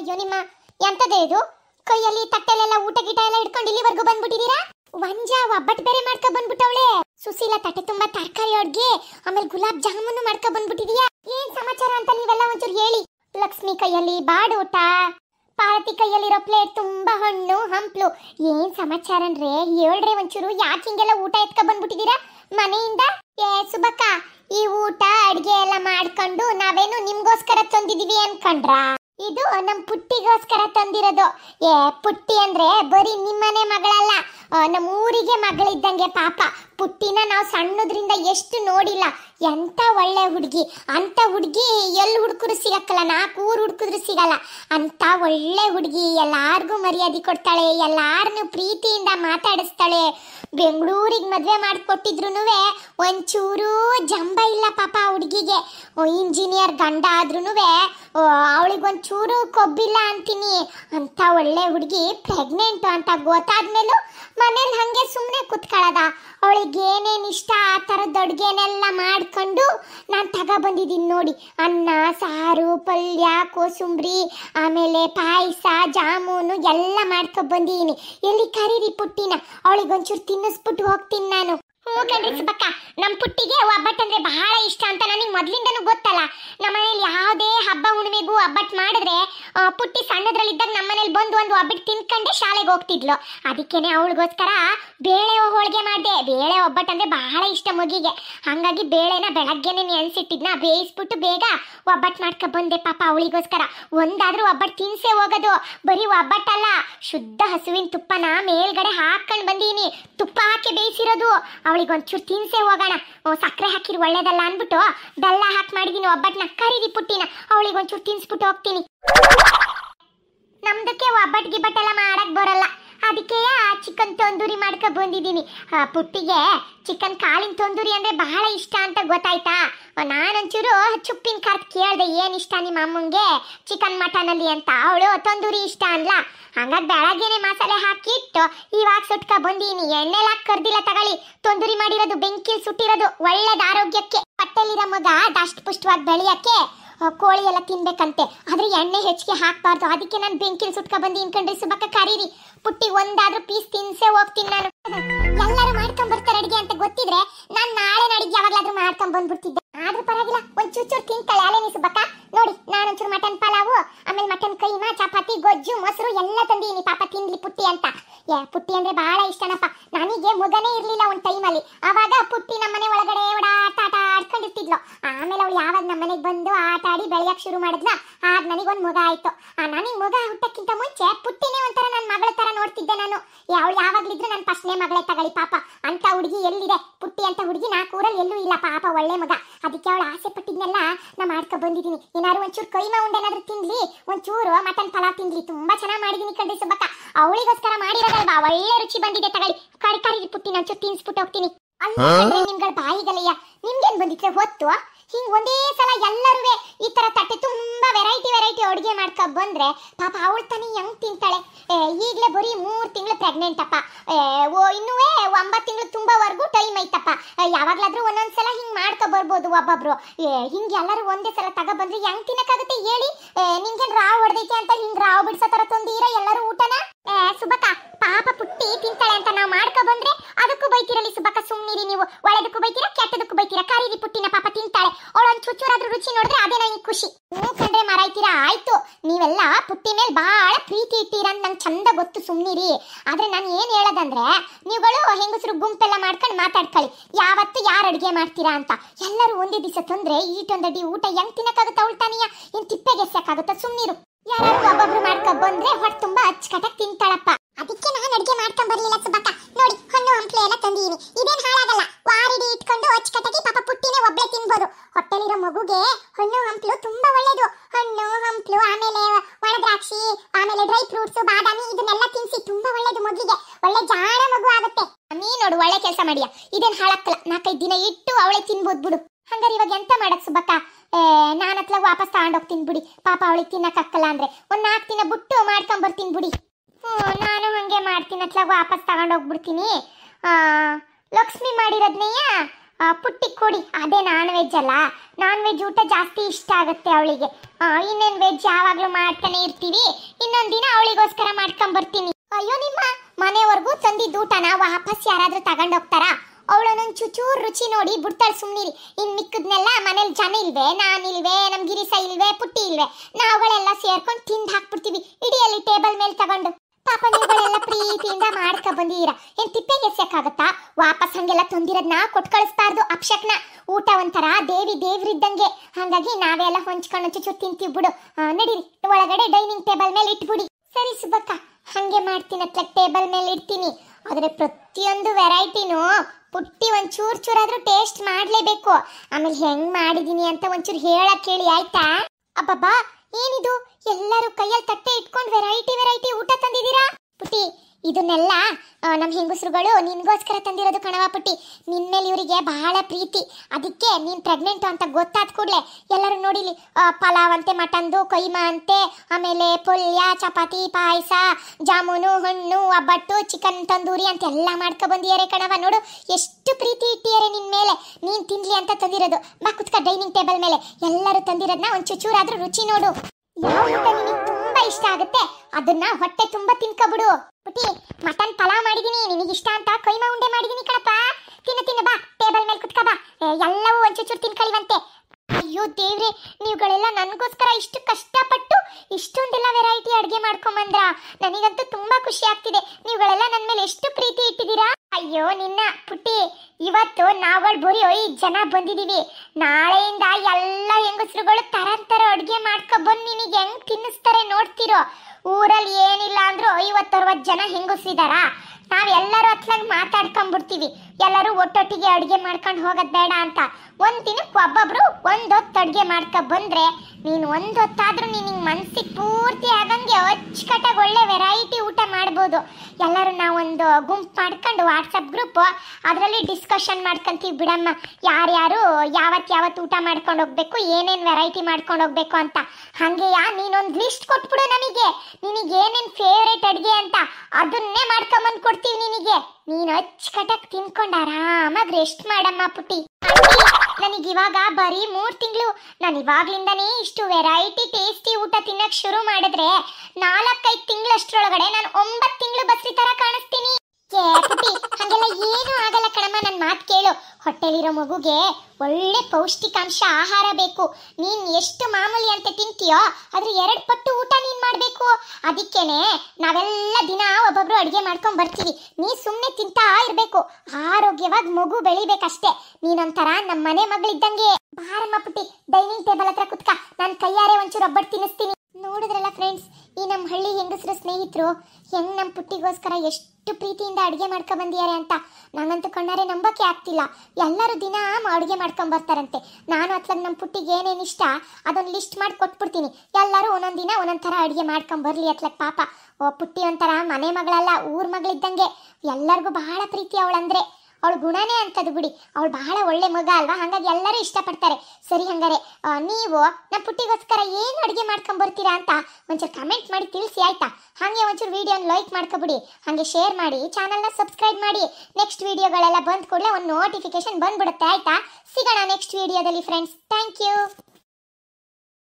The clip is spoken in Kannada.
ಅಯ್ಯೋ ನಿಮ್ಮ ಎಂತದೇ ಇದು ಕೈಯಲ್ಲಿ ತಟ್ಟೆಲೆಲ್ಲ ಊಟ ಗೀಟ ಎಲ್ಲ ಇಟ್ಕೊಂಡು ಇಲ್ಲಿವರೆಗೂ ಬಂದ್ಬಿಟ್ಟಿದೀರಾ ವಂಜ ಒಬ್ಬಟ್ಟು ಬೇರೆ ಮಾಡ್ಕೊ ಬಂದ್ಬಿಟ್ಟವಳೆ ಸುಶೀಲ ತಟ್ಟೆ ತುಂಬಾ ತರಕಾರಿ ಅಡ್ಗೆ ಆಮೇಲೆ ಗುಲಾಬ್ ಜಾಮೂನು ಮಾಡ್ಕೊ ಬಂದ್ಬಿಟ್ಟಿದೀಯಾ ಏನ್ ಸಮಾಚಾರ ಅಂತ ನೀವೆಲ್ಲ ಒಂಚೂರು ಹೇಳಿ ಲಕ್ಷ್ಮಿ ಕೈಯಲ್ಲಿ ಬಾಡೂಟ ಪಾರ್ವತಿ ಕೈಯಲ್ಲಿರೋ ಪ್ಲೇಟ್ ತುಂಬಾ ಹಣ್ಣು ಹಂಪ್ಲು ಏನ್ ಸಮಾಚಾರ ಅಂದ್ರೆ ಹೇಳ್ರಿ ಒಂಚೂರು ಯಾಕೆ ಹಿಂಗೆಲ್ಲ ಊಟ ಎತ್ಕ ಬಂದ್ಬಿಟ್ಟಿದೀರಾ ಮನೆಯಿಂದ ಏ ಸುಬಕ್ಕ ಈ ಊಟ ಅಡ್ಗೆ ಎಲ್ಲ ಮಾಡ್ಕೊಂಡು ನಾವೇನು ನಿಮ್ಗೋಸ್ಕರ ತಂದಿದೀವಿ ಅನ್ಕೊಂಡ್ರಾ ಇದು ನಮ್ಮ ಪುಟ್ಟಿಗೋಸ್ಕರ ತಂದಿರೋದು ಏ ಪುಟ್ಟಿ ಅಂದ್ರೆ ಬರೀ ನಿಮ್ಮನೆ ಮಗಳಲ್ಲ ನಮ್ಮ ಊರಿಗೆ ಮಗಳಿದ್ದಂಗೆ ಪಾಪ ಪುಟ್ಟಿನ ನಾವು ಸಣ್ಣದ್ರಿಂದ ಎಷ್ಟು ನೋಡಿಲ್ಲ ಎಂತ ಒಳ್ಳೆ ಹುಡುಗಿ ಅಂತ ಹುಡುಗಿ ಎಲ್ಲಿ ಹುಡುಕಿದ್ರು ಸಿಗಕ್ಕಲ್ಲ ನಾಲ್ಕು ಊರು ಹುಡುಕಿದ್ರು ಸಿಗಲ್ಲ ಅಂತ ಒಳ್ಳೆ ಹುಡುಗಿ ಎಲ್ಲಾರ್ಗೂ ಮರ್ಯಾದೆ ಕೊಡ್ತಾಳೆ ಎಲ್ಲಾರನ್ನು ಪ್ರೀತಿಯಿಂದ ಮಾತಾಡಿಸ್ತಾಳೆ ಬೆಂಗಳೂರಿಗೆ ಮದುವೆ ಮಾಡಿಕೊಟ್ಟಿದ್ರು ಒಂಚೂರು ಜಂಬ ಇಲ್ಲ ಪಾಪ ಹುಡುಗಿಗೆ ಇಂಜಿನಿಯರ್ ಗಂಡ ಆದ್ರೂ ಅವಳಿಗೊಂಚೂರು ಕೊಬ್ಬಿಲ್ಲ ಅಂತೀನಿ ಅಂತ ಒಳ್ಳೆ ಹುಡುಗಿ ಪ್ರೆಗ್ನೆಂಟು ಅಂತ ಗೊತ್ತಾದ್ಮೇಲೂ ಮನೇಲಿ ಹಂಗೆ ಸುಮ್ಮನೆ ಕುತ್ಕೊಳ್ಳೋದ ಅವಳಿಗೆ ಏನೇನು ಇಷ್ಟ ಆ ಥರದ ಅಡುಗೆನೆಲ್ಲ ಮಾಡ್ಕೊಂಡು ನಾನು ತಗೊಬಂದಿದ್ದೀನಿ ನೋಡಿ ಅನ್ನ ಸಾರು ಪಲ್ಯ ಕೋಸುಂಬ್ರಿ ಆಮೇಲೆ ಪಾಯಸ ಜಾಮೂನು ಎಲ್ಲ ಮಾಡ್ಕೊಬಂದಿದ್ದೀನಿ ಎಲ್ಲಿ ಕರೀರಿ ಪುಟ್ಟಿನ ಒಂಚೂರು ತಿನ್ನಿಸ್ಬಿಟ್ಟು ಹೋಗ್ತೀನಿ ನಾನು ನಮ್ಮ ಪುಟ್ಟಿಗೆ ಒಬ್ಬಟ್ಟು ಅಂದ್ರೆ ಬಹಳ ಇಷ್ಟ ಅಂತ ನನಗೆ ಮೊದ್ಲಿಂದನೂ ಗೊತ್ತಲ್ಲ ನಮ್ಮ ಮನೇಲಿ ಯಾವುದೇ ಹಬ್ಬ ಹುಣ್ಣಿಮೆಗೂ ಒಬ್ಬಟ್ಟು ಮಾಡಿದ್ರೆ ಪುಟ್ಟಿ ಸಣ್ಣದ್ರಲ್ಲಿದ್ದಾಗ ನಮ್ಮ ಮನೇಲಿ ಬಂದು ಒಂದು ಒಬ್ಬಟ್ಟು ತಿನ್ಕೊಂಡೆ ಶಾಲೆಗೆ ಹೋಗ್ತಿದ್ಲು ಅದಕ್ಕೇನೆ ಅವಳಿಗೋಸ್ಕರ ಬೇಳೆ ಹೋಳಿಗೆ ಮಾಡಿದೆ ಬೇಳೆ ಒಬ್ಬಟ್ಟು ಅಂದ್ರೆ ಬಹಳ ಇಷ್ಟ ಮಗಿಗೆ ಹಂಗಾಗಿ ಬೇಳೆನ ಬೆಳಗ್ಗೆನೆ ನೆನೆಸಿಟ್ಟಿದ್ನ ಬೇಯಿಸ್ಬಿಟ್ಟು ಬೇಗ ಒಬ್ಬಟ್ಟು ಮಾಡ್ಕೊ ಬಂದೆ ಪಾಪ ಅವಳಿಗೋಸ್ಕರ ಒಂದಾದ್ರೂ ಒಬ್ಬಟ್ಟು ತಿನ್ಸೇ ಹೋಗೋದು ಬರೀ ಅಲ್ಲ ಶುದ್ಧ ಹಸುವಿನ ತುಪ್ಪನ ಮೇಲ್ಗಡೆ ಹಾಕೊಂಡು ಬಂದೀನಿ ತುಪ್ಪ ಹಾಕಿ ಬೇಯಿಸಿರೋದು ಅವಳಿಗೆ ಒಂಚೂರು ತಿನ್ಸೆ ಹೋಗೋಣ ಸಕ್ಕರೆ ಹಾಕಿರ್ ಒಳ್ಳೇದಲ್ಲ ಅಂದ್ಬಿಟ್ಟು ಬೆಲ್ಲ ಹಾಕಿ ಮಾಡಿದೀನಿ ಒಬ್ಬಟ್ಟನ್ನ ಕರೀದಿ ಪುಟ್ಟಿನ ಅವಳಿಗೆ ಒಂಚೂರು ತಿನ್ಸ್ಬಿಟ್ಟು ಹೋಗ್ತೀನಿ ನಮ್ದಕ್ಕೆ ಒಬ್ಬಟ್ಟು ಗಿಬ್ಬಟ್ಟೆಲ್ಲ ಮಾಡಕ್ ಬರಲ್ಲ ಅದಕ್ಕೆ ಚಿಕನ್ ತಂದೂರಿ ಮಾಡ್ಕೊ ಬಂದಿದ್ದೀನಿ ಪುಟ್ಟಿಗೆ ಚಿಕನ್ ಕಾಳಿನ ತಂದೂರಿ ಅಂದರೆ ಬಹಳ ಇಷ್ಟ ಅಂತ ಗೊತ್ತಾಯ್ತಾ ನಾನೊಂಚೂರು ಚುಪ್ಪಿನ ಕರ್ತು ಕೇಳಿದೆ ಏನು ಇಷ್ಟ ನಿಮ್ಮ ಅಮ್ಮಂಗೆ ಚಿಕನ್ ಮಟನಲ್ಲಿ ಅಂತ ಅವಳು ತಂದೂರಿ ಇಷ್ಟ ಅಲ್ಲ ಹಂಗಾಗಿ ಬೆಳಗ್ಗೆನೆ ಮಸಾಲೆ ಹಾಕಿ ಇಟ್ಟು ಇವಾಗ ಸುಟ್ಕ ಬಂದೀನಿ ಎಣ್ಣೆಲ್ಲ ಕರ್ದಿಲ್ಲ ತಗೊಳ್ಳಿ ತೊಂದೂರಿ ಮಾಡಿರೋದು ಬೆಂಕಿಲಿ ಸುಟ್ಟಿರೋದು ಒಳ್ಳೇದು ಆರೋಗ್ಯಕ್ಕೆ ಪಟ್ಟೆಲಿರೋ ಮಗ ದಷ್ಟ ಪುಷ್ಟವಾಗಿ ಬೆಳೆಯಕ್ಕೆ ಕೋಳಿ ಎಲ್ಲ ತಿನ್ಬೇಕಂತೆ ಆದ್ರೆ ಎಣ್ಣೆ ಹೆಚ್ಚಿಗೆ ಹಾಕ್ಬಾರ್ದು ಅದಕ್ಕೆ ನಾನು ಬೆಂಕಿನ ಸುಟ್ಕ ಬಂದು ಇನ್ಕಂಡ್ರಿ ಸುಬಕ್ಕ ಕರೀರಿ ಪುಟ್ಟಿ ಒಂದಾದ್ರೂ ಪೀಸ್ ತಿನ್ಸೆ ಹೋಗ್ತೀನಿ ನಾನು ಎಲ್ಲರೂ ಮಾಡ್ಕೊಂಡ್ ಬರ್ತಾರೆ ಅಡಿಗೆ ಅಂತ ಗೊತ್ತಿದ್ರೆ ನಾನು ನಾಳೆ ಅಡಿಗೆ ಯಾವಾಗ್ಲಾದ್ರೂ ಮಾಡ್ಕೊಂಡ್ ಬಂದ್ಬಿಡ್ತಿದ್ದೆ ಆದ್ರೂ ಪರವಾಗಿಲ್ಲ ಒಂದ್ ಚೂಚೂರು ತಿಂತಾಳೆ ಅಲೆ ನೀ ಸುಬಕ್ಕ ನೋಡಿ ನಾನು ಒಂಚೂರು ಮಟನ್ ಪಲಾವು ಆಮೇಲೆ ಮಟನ್ ಕೈಮಾ ಚಪಾತಿ ಗೊಜ್ಜು ಮೊಸರು ಎಲ್ಲ ತಂದಿದ್ದೀನಿ ಪಾಪ ತಿನ್ಲಿ ಪುಟ್ಟಿ ಅಂತ ಏ ಪುಟ್ಟಿ ಅಂದ್ರೆ ಬಹಳ ಇಷ್ಟನಪ್ಪ ನನಗೆ ಮುಗನೇ ಇರ್ಲಿಲ್ಲ ಒಂದ್ ಟೈಮಲ್ಲಿ ಅವಾಗ ಪುಟ್ಟಿ ನಮ್ಮನೆ ಒಳಗ ಹೊಯ್ಯಕ್ಕೆ ಶುರು ಮಾಡಿದ್ನ ಆಗ ನನಗೊಂದು ಮಗ ಆಯ್ತು ಆ ನನಗೆ ಮಗ ಹುಟ್ಟಕ್ಕಿಂತ ಮುಂಚೆ ಪುಟ್ಟಿನೇ ಒಂಥರ ನನ್ನ ಮಗಳ ತರ ನೋಡ್ತಿದ್ದೆ ನಾನು ಯಾವಳು ಯಾವಾಗ್ಲಿದ್ರು ನನ್ನ ಫಸ್ಟ್ನೇ ಮಗಳೇ ತಗೊಳ್ಳಿ ಪಾಪ ಅಂತ ಹುಡುಗಿ ಎಲ್ಲಿದೆ ಪುಟ್ಟಿ ಅಂತ ಹುಡುಗಿ ನಾ ಕೂರಲ್ಲಿ ಎಲ್ಲೂ ಇಲ್ಲ ಪಾಪ ಒಳ್ಳೆ ಮಗ ಅದಕ್ಕೆ ಅವಳು ಆಸೆ ಪಟ್ಟಿದ್ನೆಲ್ಲ ನಾ ಮಾಡ್ಕೊ ಬಂದಿದ್ದೀನಿ ಏನಾದ್ರು ಒಂಚೂರು ಕೈಮ ಉಂಡೇನಾದ್ರೂ ತಿನ್ಲಿ ಒಂಚೂರು ಮಟನ್ ಪಲಾವ್ ತಿನ್ಲಿ ತುಂಬಾ ಚೆನ್ನಾಗಿ ಮಾಡಿದೀನಿ ಕಣ್ರಿ ಸುಬ್ಬಕ್ಕ ಅವಳಿಗೋಸ್ಕರ ಮಾಡಿರೋದಲ್ವಾ ಒಳ್ಳೆ ರುಚಿ ಬಂದಿದೆ ತಗಳಿ ಕರಿ ಕರಿ ಪುಟ್ಟಿ ನಾನು ಚೂರು ತಿನ್ಸ್ಬಿಟ್ಟು ಹೋಗ್ತೀನಿ ಅಲ್ಲ ನಿಮ್ಗಳ ಬಾಯಿಗಲಯ್ಯ ನಿಮ್ಗೇನ್ ಬಂದಿದ್ರೆ ಹೊತ್ತು ಹಿಂಗ್ ಒಂದೇ ಸಲ ಎಲ್ಲರೂ ಈ ತರ ತಟ್ಟೆ ತುಂಬಾ ವೆರೈಟಿ ವೆರೈಟಿ ಅಡುಗೆ ಮಾಡ್ಕೊ ಬಂದ್ರೆ ಪಾಪ ಅವಳು ತಾನೇ ಹೆಂಗ್ ತಿಂತಾಳೆ ಈಗಲೇ ಬರೀ ಮೂರು ತಿಂಗಳು ಪ್ರೆಗ್ನೆಂಟ್ ಅಪ್ಪ ಓ ಇನ್ನೂ ಒಂಬತ್ತು ತಿಂಗಳು ವರ್ಗು ಟೈಮ್ ಐತಪ್ಪ ಯಾವಾಗ್ಲಾದ್ರೂ ಒಂದೊಂದ್ ಸಲ ಹಿಂಗ್ ಮಾಡ್ಕೊ ಬರ್ಬೋದು ಒಬ್ಬೊಬ್ರು ಹಿಂಗ್ ಎಲ್ಲರೂ ಒಂದೇ ಸಲ ತಗ ಬಂದ್ರೆ ಹೆಂಗ್ ತಿನ್ನಕ್ಕಾಗುತ್ತೆ ಹೇಳಿ ನಿಮ್ಗೆ ರಾವ್ ಹೊಡೆದೈತೆ ಅಂತ ಹಿಂಗ್ ರಾವ್ ಬಿಡ್ಸೋ ತರ ತೊಂದೀರ ಎಲ್ಲರೂ ಊಟನ ಸುಬಕ ಪಾಪ ನೀವುಗಳು ಹೆಂಗಸರು ಗುಂಪೆಲ್ಲ ಮಾಡ್ಕೊಂಡು ಮಾತಾಡ್ಕೊಳ್ಳಿ ಯಾವತ್ತು ಯಾರು ಅಡುಗೆ ಮಾಡ್ತೀರಾ ಅಂತ ಎಲ್ಲರೂ ಒಂದೇ ದಿವಸ ತೊಂದರೆ ಈಟೊಂದಡಿ ಊಟ ಹೆಂಗ್ ತಿನ್ನಕ್ಕಾಗುತ್ತಾ ಉಳ್ತಾನೀಯ ಇನ್ ತಿಪ್ಪೆಗೆ ಸುಮ್ಮನಿರು ಯಾರಾದ್ರೂ ಒಬ್ಬೊಬ್ರು ಮಾಡ್ಕ ಬಂದ್ರೆ ಹೊಟ್ಟೆ ತುಂಬಾ ಅಚ್ಚುಕಟ್ಟಾಗಿ ತಿಂತಾಳಪ್ಪ ಅದಕ್ಕೆ ನಾನು ಅಡುಗೆ ಮಾಡ್ಕೊಂಡ್ ಬರ್ಲಿಲ್ಲ ಸುಬ್ಬಕ್ಕ ನೋಡಿ ಹಣ್ಣು ಹಂಪ್ಲೆ ಎಲ್ಲ ತಂದಿದ್ದೀನಿ ಇದೇನ್ ಹಾಳಾಗಲ್ಲ ವಾರಿಡಿ ಇಟ್ಕೊಂಡು ಅಚ್ಚುಕಟ್ಟಾಗಿ ಪಾಪ ಪುಟ್ಟಿನೇ ಒಬ್ಳೆ ತಿನ್ಬೋದು ಹೊಟ್ಟೆಲಿರೋ ಮಗುಗೆ ಹಣ್ಣು ಹಂಪ್ಲು ತುಂಬಾ ಒಳ್ಳೇದು ಹಣ್ಣು ಹಂಪ್ಲು ಆಮೇಲೆ ಒಣ ಆಮೇಲೆ ಡ್ರೈ ಫ್ರೂಟ್ಸ್ ಬಾದಾಮಿ ಇದನ್ನೆಲ್ಲ ತಿನ್ಸಿ ತುಂಬಾ ಒಳ್ಳೇದು ಮೊದಲಿಗೆ ಒಳ್ಳೆ ಜಾಣ ಮಗು ಆಗುತ್ತೆ ನೀ ನೋಡು ಒಳ್ಳೆ ಕೆಲಸ ಮಾಡಿಯ ಇದನ್ನ ಹಾಳಕ್ಕಲ್ಲ ನಾಲ್ಕೈದು ದಿನ ಇಟ್ಟು ಅವಳೆ ತಿನ್ಬೋದು ಬಿಡು ಹಂಗಾರೆ ಇವಾಗ ಎಂತ ಮಾಡಕ್ ಸುಬ್ಬಕ್ಕ ನಾನ್ ಹತ್ರ ವಾಪಸ್ ತಗೊಂಡೋಗ್ತೀನಿ ಬಿಡಿ ಪಾಪ ಅವಳಿಗೆ ತಿನ್ನಕ್ಕಾಗಲ್ಲ ಅಂದ್ರೆ ಒಂದ್ ನಾಲ್ಕು ದಿನ ಬಿಟ್ಟು ಮಾಡ್ಕೊಂಡ್ ಬರ್ತೀನಿ ಬಿಡಿ ಹ್ಞೂ ನಾನು ಹಂಗೆ ಮಾಡ್ತೀನಿ ಹತ್ರ ವಾಪಸ್ ತಗೊಂಡೋಗ್ಬಿಡ್ತೀನಿ ಲಕ್ಷ್ಮಿ ಮಾಡಿರೋದ್ನೇಯ ಪುಟ್ಟಿ ಕೊಡಿ ಅದೇ ನಾನ್ ವೆಜ್ ಅಲ್ಲ ನಾನ್ ವೆಜ್ ಊಟ ಜಾಸ್ತಿ ಇಷ್ಟ ಆಗುತ್ತೆ ಅವಳಿಗೆ ಇನ್ನೇನು ವೆಜ್ ಯಾವಾಗ್ಲೂ ಮಾಡ್ತಾನೆ ಇರ್ತೀವಿ ಇನ್ನೊಂದು ದಿನ ಅವಳಿಗೋಸ್ಕರ ಬರ್ತೀನಿ ಅಯ್ಯೋ ನಿಮ್ಮ ಮನೆವರೆಗೂ ತಂದಿದ್ದು ಊಟನ ವಾಪಸ್ ಯಾರಾದರೂ ತಗೊಂಡೋಗ್ತಾರ ಅವಳನ್ನೊಂದ್ ಚುಚೂರು ರುಚಿ ನೋಡಿ ಬಿಡ್ತಾಳೆ ಸುಮ್ಮನಿರಿ ಇನ್ ಮಿಕ್ಕದ್ನೆಲ್ಲ ಮನೇಲಿ ಜನ ಇಲ್ವೇ ನಾನ್ ನಮ್ಮ ಗಿರಿಸ ಇಲ್ವೇ ಪುಟ್ಟಿ ಇಲ್ವೇ ನಾವುಗಳೆಲ್ಲ ಸೇರ್ಕೊಂಡು ತಿಂದು ಹಾಕ್ಬಿಡ್ತೀವಿ ಇಡೀ ಅಲ್ಲಿ ಟೇಬಲ್ ಮೇಲೆ ತಗೊಂಡು ಪಾಪ ನೀವುಗಳೆಲ್ಲ ಪ್ರೀತಿಯಿಂದ ಮಾಡ್ಕೊ ಬಂದಿದ್ದೀರಾ ಏನ್ ತಿಪ್ಪೆ ಎಸ್ಯಕ್ಕಾಗತ್ತಾ ವಾಪಸ್ ಹಂಗೆಲ್ಲ ತಂದಿರೋದ್ನ ಕೊಟ್ ಕಳಿಸ್ತಾರ್ದು ಅಪ್ಶಕ್ನ ಊಟ ಒಂಥರ ದೇವಿ ದೇವ್ರಿದ್ದಂಗೆ ಹಾಗಾಗಿ ನಾವೇ ಎಲ್ಲ ಹೊಂಚ್ಕೊಂಡು ಚೂಚೂರು ತಿಂತೀವಿ ಬಿಡು ನಡೀರಿ ಒಳಗಡೆ ಡೈನಿಂಗ್ ಟೇಬಲ್ ಮೇಲೆ ಇಟ್ಬಿಡಿ ಸರಿ ಸುಬ್ಬಕ್ಕ ಹಂಗೆ ಮಾಡ್ತೀನಿ ಅತ್ಲ ಟೇಬಲ್ ಮೇಲೆ ಇಡ್ತೀನಿ ಆದರೆ ಪ್ರತಿಯೊಂದು ವೆರೈಟಿನೂ ಪುಟ್ಟಿ ಒಂಚೂರ್ ಚೂರು ಟೇಸ್ಟ್ ಮಾಡಲೇಬೇಕು ಆಮೇಲೆ ಹೆಂಗ್ ಮಾಡಿದ್ದೀನಿ ಅಂತ ಒಂಚೂರು ಹೇಳಕ್ಕೆ ಹೇಳಿ ಆಯ್ತಾ ಅಬ್ಬಬ್ಬಾ ಏನಿದು ಎಲ್ಲರೂ ಕೈಯಲ್ಲಿ ತಟ್ಟೆ ಇಟ್ಕೊಂಡು ವೆರೈಟಿ ವೆರೈಟಿ ಊಟ ತಂದಿದ್ದೀರಾ ಇದನ್ನೆಲ್ಲ ನಮ್ಮ ಹೆಂಗಸರುಗಳು ನಿನ್ಗೋಸ್ಕರ ತಂದಿರೋದು ಕಣವ ಪುಟ್ಟಿ ನಿನ್ಮೇಲೆ ಇವರಿಗೆ ಬಹಳ ಪ್ರೀತಿ ಅದಕ್ಕೆ ನೀನು ಪ್ರೆಗ್ನೆಂಟ್ ಅಂತ ಗೊತ್ತಾದ ಕೂಡಲೇ ಎಲ್ಲರೂ ನೋಡಿಲಿ ಪಲಾವ್ ಅಂತೆ ಮಟನ್ದು ಕೈಮಾ ಅಂತೆ ಆಮೇಲೆ ಪೊಲ್ಯ ಚಪಾತಿ ಪಾಯಸ ಜಾಮೂನು ಹಣ್ಣು ಒಬ್ಬಟ್ಟು ಚಿಕನ್ ತಂದೂರಿ ಅಂತ ಎಲ್ಲ ಮಾಡ್ಕೊಬಂದಿಯಾರೆ ಕಣವ ನೋಡು ಎಷ್ಟು ಪ್ರೀತಿ ಇಟ್ಟಿಯಾರೆ ನಿನ್ ಮೇಲೆ ನೀನ್ ತಿನ್ಲಿ ಅಂತ ತಂದಿರೋದು ಬಾ ಕುತ್ಕ ಡೈನಿಂಗ್ ಟೇಬಲ್ ಮೇಲೆ ಎಲ್ಲರೂ ತಂದಿರೋದನ್ನ ಒಂದು ಚೂಚೂರಾದ್ರೂ ರುಚಿ ನೋಡು ಯಾವ ಊಟ ತುಂಬಾ ಇಷ್ಟ ಆಗುತ್ತೆ ಅದನ್ನ ಹೊಟ್ಟೆ ತುಂಬಾ ತಿನ್ಕೊಬಿಡು ಪುಟ್ಟಿ ಮಟನ್ ಪಲಾವ್ ಮಾಡಿದಿನಿ ನಿನಗೆ ಇಷ್ಟ ಅಂತ ಕೈಮಾ ಉಂಡೆ ಮಾಡಿದೀನಿ ಕಣಪ್ಪ ತಿನ್ನು ತಿನ್ನು ಬಾ ಟೇಬಲ್ ಮೇಲೆ ಕುತ್ಕ ಬಾ ಎಲ್ಲವೂ ಒಂಚೂಚೂರು ತಿನ್ಕಳಿವಂತೆ ಅಯ್ಯೋ ದೇವ್ರೆ ನೀವುಗಳೆಲ್ಲ ನನಗೋಸ್ಕರ ಇಷ್ಟು ಕಷ್ಟಪಟ್ಟು ಇಷ್ಟೊಂದೆಲ್ಲ ವೆರೈಟಿ ಅಡುಗೆ ಮಾಡ್ಕೊಂಬಂದ್ರ ನನಗಂತೂ ತುಂಬ ಖುಷಿ ಆಗ್ತಿದೆ ನೀವುಗಳೆಲ್ಲ ನನ್ನ ಮೇಲೆ ಎಷ್ಟು ಪ್ರೀತಿ ಇಟ್ಟಿದ್ದೀರಾ ಅಯ್ಯೋ ನಿನ್ನ ಪುಟ್ಟಿ ಇವತ್ತು ನಾವುಗಳು ಬರೀ ಐದು ಜನ ಬಂದಿದ್ದೀವಿ ನಾಳೆಯಿಂದ ಎಲ್ಲ ಹೆಂಗಸರುಗಳು ತರಂತರ ಅಡುಗೆ ಮಾಡ್ಕೊಬಂದು ನಿನಗೆ ಹೆಂಗ್ ತಿನ್ನಿಸ್ತಾರೆ ನೋಡ್ತಿರೋ ಊರಲ್ಲಿ ಏನಿಲ್ಲ ಅಂದ್ರೂ ಐವತ್ತರವತ್ತು ಜನ ಹೆಂಗಸಿದಾರಾ ನಾವೆಲ್ಲರೂ ಹತ್ಲಂಗೆ ಮಾತಾಡ್ಕೊಂಡ್ಬಿಡ್ತೀವಿ ಎಲ್ಲರೂ ಒಟ್ಟೊಟ್ಟಿಗೆ ಅಡುಗೆ ಮಾಡ್ಕೊಂಡು ಹೋಗೋದು ಬೇಡ ಅಂತ ಒಂದು ದಿನಕ್ಕೆ ಒಬ್ಬೊಬ್ರು ಒಂದೊತ್ತು ಅಡುಗೆ ಮಾಡ್ಕೊ ಬಂದರೆ ನೀನು ಒಂದೊತ್ತಾದರೂ ನೀನು ಮನಸ್ಸಿಗೆ ಪೂರ್ತಿ ಆಗಂಗೆ ಅಚ್ಚುಕಟ್ಟಾಗಿ ಒಳ್ಳೆ ವೆರೈಟಿ ಊಟ ಮಾಡ್ಬೋದು ಎಲ್ಲರೂ ನಾವೊಂದು ಗುಂಪು ಮಾಡ್ಕೊಂಡು ವಾಟ್ಸಪ್ ಗ್ರೂಪ್ ಅದರಲ್ಲಿ ಡಿಸ್ಕಷನ್ ಮಾಡ್ಕೊಂತೀವಿ ಬಿಡಮ್ಮ ಯಾರ್ಯಾರು ಯಾವತ್ತು ಯಾವತ್ತು ಊಟ ಮಾಡ್ಕೊಂಡು ಹೋಗ್ಬೇಕು ಏನೇನು ವೆರೈಟಿ ಮಾಡ್ಕೊಂಡು ಹೋಗ್ಬೇಕು ಅಂತ ಹಾಗೆಯಾ ನೀನೊಂದು ಲಿಸ್ಟ್ ಕೊಟ್ಬಿಡು ನನಗೆ ನಿನಗೆ ಏನೇನು ಫೇವ್ರೇಟ್ ಅಡುಗೆ ಅಂತ ಅದನ್ನೇ ಮಾಡ್ಕೊಂಬಂದು ಕೊಡ್ತೀವಿ ನಿನಗೆ ನೀನು ಅಚ್ಚಕಟಕ್ ತಿನ್ಕೊಂಡ ಆರಾಮಾಗಿ ರೆಸ್ಟ್ ಮಾಡಮ್ಮ ಪುಟ್ಟಿ ನನಗೆ ಇವಾಗ ಬರೀ ಮೂರು ತಿಂಗಳು ನಾನು ಇವಾಗ್ಲಿಂದನೇ ಇಷ್ಟು ವೆರೈಟಿ ಟೇಸ್ಟಿ ಊಟ ತಿನ್ನಕ್ ಶುರು ಮಾಡಿದ್ರೆ ನಾಲ್ಕೈದು ತಿಂಗಳಷ್ಟರೊಳಗಡೆ ನಾನು ಒಂಬತ್ತು ತಿಂಗಳು ಬಸ್ಸಿ ತರ ಕಾಣಿಸ್ತೀನಿ ಏನು ಆಗಲ್ಲ ಕಣಮ್ಮ ನನ್ನ ಮಾತು ಕೇಳು ಹೊಟ್ಟೆಲಿರೋ ಮಗುಗೆ ಒಳ್ಳೆ ಪೌಷ್ಟಿಕಾಂಶ ಆಹಾರ ಬೇಕು ನೀನ್ ಎಷ್ಟು ಮಾಮೂಲಿ ಅಂತ ತಿಂತೀಯೋ ಅದ್ರ ಎರಡು ಪಟ್ಟು ಊಟ ನೀನ್ ಮಾಡಬೇಕು ಅದಕ್ಕೇನೆ ನಾವೆಲ್ಲ ದಿನ ಒಬ್ಬೊಬ್ರು ಅಡಿಗೆ ಮಾಡ್ಕೊಂಡು ಬರ್ತೀವಿ ನೀ ಸುಮ್ಮನೆ ತಿಂತಾ ಇರಬೇಕು ಆರೋಗ್ಯವಾಗಿ ಮಗು ಬೆಳಿಬೇಕಷ್ಟೇ ನೀನೊಂಥರ ನಮ್ಮ ಮನೆ ಮಗಳಿದ್ದಂಗೆ ಬಾರಮ್ಮ ಪುಟ್ಟಿ ಡೈನಿಂಗ್ ಟೇಬಲ್ ಹತ್ರ ಕುತ್ಕ ನಾನು ಕೈಯಾರೆ ಒಂಚೂರು ಒಬ್ಬಟ್ಟು ತಿನ್ನಿಸ್ತೀನಿ ನೋಡಿದ್ರಲ್ಲ ಫ್ರೆಂಡ್ಸ್ ಈ ನಮ್ಮ ಹಳ್ಳಿ ಹೆಂಗಸರು ಸ್ನೇಹಿತರು ಹೆಂಗೆ ನಮ್ಮ ಪುಟ್ಟಿಗೋಸ್ಕರ ಎಷ್ಟು ಪ್ರೀತಿಯಿಂದ ಅಡುಗೆ ಮಾಡ್ಕೊಂಡು ಬಂದಿದ್ದಾರೆ ಅಂತ ನಾನಂತೂ ಕಣ್ಣಾರೆ ನಂಬಕ್ಕೆ ಆಗ್ತಿಲ್ಲ ಎಲ್ಲರೂ ದಿನ ಅಡುಗೆ ಮಾಡ್ಕೊಂಡು ಬರ್ತಾರಂತೆ ನಾನು ಅತ್ಲಾಗ ನಮ್ಮ ಪುಟ್ಟಿಗೆ ಏನೇನು ಇಷ್ಟ ಅದೊಂದು ಲಿಸ್ಟ್ ಮಾಡಿ ಕೊಟ್ಬಿಡ್ತೀನಿ ಎಲ್ಲರೂ ಒಂದೊಂದು ದಿನ ಒಂದೊಂದು ಥರ ಅಡುಗೆ ಮಾಡ್ಕೊಂಡು ಬರಲಿ ಅತ್ಲಾಗ ಪಾಪ ಪುಟ್ಟಿ ಒಂಥರ ಮನೆ ಮಗಳಲ್ಲ ಊರ ಮಗಳಿದ್ದಂಗೆ ಎಲ್ಲರಿಗೂ ಬಹಳ ಪ್ರೀತಿ ಅವಳಂದ್ರೆ ಅವಳ ಗುಣನೇ ಅಂತದ್ದು ಬಿಡಿ ಅವಳು ಬಹಳ ಒಳ್ಳೆ ಮಗ ಅಲ್ವಾ ಹಾಗಾಗಿ ಎಲ್ಲರೂ ಇಷ್ಟಪಡ್ತಾರೆ ಸರಿ ಹಂಗಾರೆ ನೀವು ನಮ್ಮ ಪುಟ್ಟಿಗೋಸ್ಕರ ಏನು ಅಡುಗೆ ಬರ್ತೀರಾ ಅಂತ ಒಂಚೂರು ಕಮೆಂಟ್ ಮಾಡಿ ತಿಳಿಸಿ ಆಯ್ತಾ ಹಾಗೆ ಒಂಚೂರು ವೀಡಿಯೋನ ಲೈಕ್ ಮಾಡ್ಕೊಬಿಡಿ ಹಾಗೆ ಶೇರ್ ಮಾಡಿ ಚಾನಲ್ನ ಸಬ್ಸ್ಕ್ರೈಬ್ ಮಾಡಿ ನೆಕ್ಸ್ಟ್ ವಿಡಿಯೋಗಳೆಲ್ಲ ಬಂದ್ ಕೂಡಲೇ ಒಂದು ನೋಟಿಫಿಕೇಶನ್ ಬಂದ್ಬಿಡುತ್ತೆ ಆಯ್ತಾ ಸಿಗೋಣ ನೆಕ್ಸ್ಟ್ ವಿಡಿಯೋದಲ್ಲಿ ಫ್ರೆಂಡ್ಸ್ ಥ್ಯಾಂಕ್ ಯು